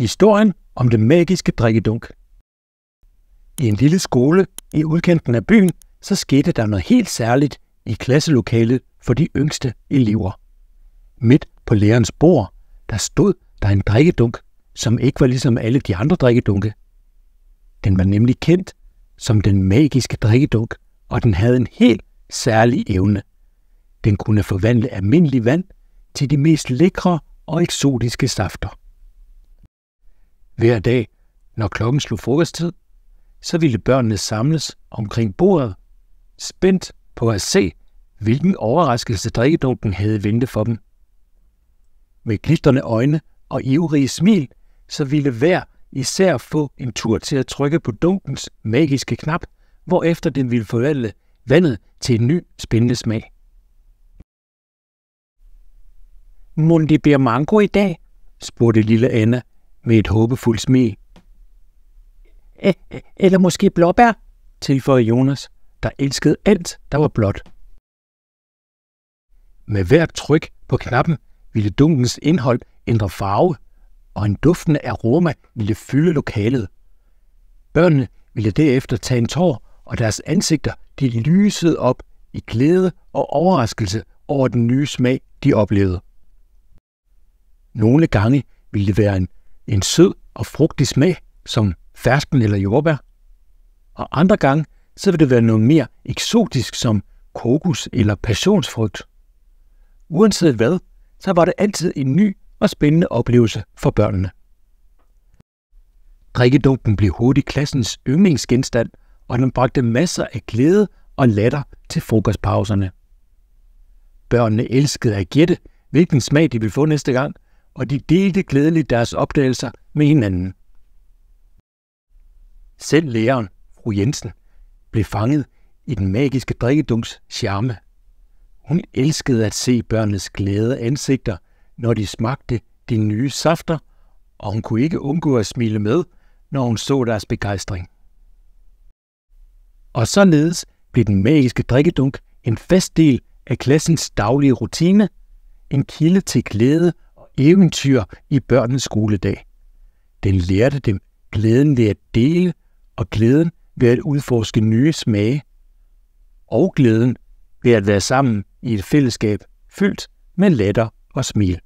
Historien om det magiske drikkedunk. I en lille skole i udkanten af byen, så skete der noget helt særligt i klasselokalet for de yngste elever. Midt på lærerens bord, der stod der en drikkedunk, som ikke var ligesom alle de andre drikkedunke. Den var nemlig kendt som den magiske drikkedunk, og den havde en helt særlig evne. Den kunne forvandle almindelig vand til de mest lækre og eksotiske safter. Hver dag, når klokken slog frokosttid, så ville børnene samles omkring bordet, spændt på at se, hvilken overraskelse drikkedunken havde ventet for dem. Med glitterne øjne og ivrige smil, så ville hver især få en tur til at trykke på dunkens magiske knap, hvorefter den ville forvandle vandet til en ny spændende smag. Mundi bliver mango i dag? spurgte lille Anna med et håbefuldt smil. Eller måske blåbær, tilføjede Jonas, der elskede alt, der var blåt. Med hvert tryk på knappen ville dunkens indhold ændre farve, og en duftende aroma ville fylde lokalet. Børnene ville derefter tage en tår, og deres ansigter de lysede op i glæde og overraskelse over den nye smag, de oplevede. Nogle gange ville det være en en sød og frugtig smag, som fersken eller jordbær. Og andre gange, så vil det være noget mere eksotisk som kokos eller passionsfrugt. Uanset hvad, så var det altid en ny og spændende oplevelse for børnene. Drikkedunken blev hurtigt klassens yndlingsgenstand, og den bragte masser af glæde og latter til frokostpauserne. Børnene elskede at gætte, hvilken smag de ville få næste gang – og de delte glædeligt deres opdagelser med hinanden. Selv læreren, fru Jensen, blev fanget i den magiske drikkedunks charme. Hun elskede at se børnenes glade ansigter, når de smagte de nye safter, og hun kunne ikke undgå at smile med, når hun så deres begejstring. Og således blev den magiske drikkedunk en fast del af klassens daglige rutine, en kilde til glæde eventyr i børnenes skoledag. Den lærte dem glæden ved at dele og glæden ved at udforske nye smage og glæden ved at være sammen i et fællesskab fyldt med latter og smil.